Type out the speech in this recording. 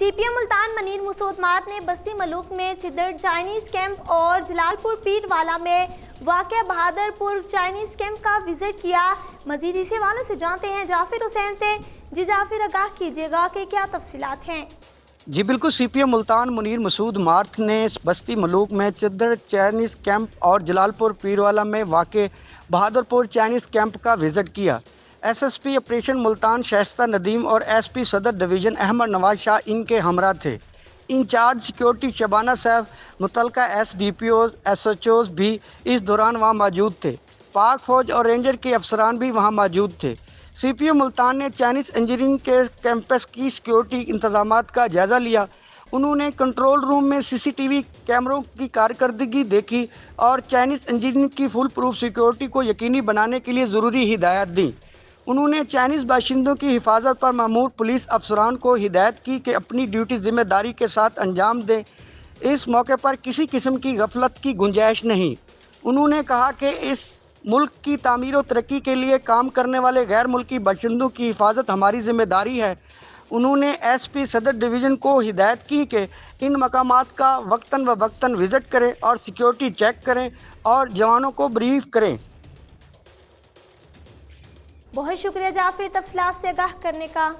CPM Multan Munir Masood मात ने बस्ती मलूक में छिदर चाइनीज कैंप और जलालपुर पीर वाला में वाक़ बहादुरपुर चाइनीज कैंप का विजिट किया मजीद इसी हवाले से जानते हैं जाफिर हुसैन से जी जाफिर आगाह कीजिएगा कि क्या तफसीत हैं जी बिल्कुल C P M Multan Munir Masood मार्थ ने बस्ती मलूक में चिद्दर चाइनीज़ कैंप और जलालपुर पीरवाला में वाक़ बहादुरपुर चाइनीज़ कैंप का विज़िट किया एसएसपी ऑपरेशन मुल्तान शैस्ता नदीम और एसपी सदर डिवीज़न अहमद नवाज शाह इनके हमरा थे इंचार्ज सिक्योरिटी शबाना साहब मुतल S D P Os S H Os भी इस दौरान वहाँ मौजूद थे पाक फौज और रेंजर के अफसरान भी वहाँ मौजूद थे सी पी ओ मुल्तान ने चाइनीज़ इंजीनियरिंग के कैंपस की सिक्योरिटी इंतजाम का जायज़ा लिया उन्होंने कंट्रोल रूम में सीसीटीवी कैमरों की कारकर्दगी देखी और चाइनीज़ इंजीनियरिंग की फुल प्रूफ सिक्योरिटी को यकीनी बनाने के लिए ज़रूरी हिदायत दी उन्होंने चाइनीज़ बाशिंदों की हिफाजत पर मामूर पुलिस अफसरान को हिदायत की कि अपनी ड्यूटी ज़िम्मेदारी के साथ अंजाम दें इस मौके पर किसी किस्म की गफलत की गुंजाइश नहीं उन्होंने कहा कि इस मुल्क की तमीर व तरक्की के लिए काम करने वाले गैर मुल्की बाशिंदों की हिफाजत हमारी जिम्मेदारी है उन्होंने एस पी सदर डिवीज़न को हिदायत की कि इन मकाम का वक्ता व वक्ता विज़िट करें और सिक्योरिटी चेक करें और जवानों को ब्रीफ करें बहुत शुक्रिया जाफिर तफसलात से आगाह करने का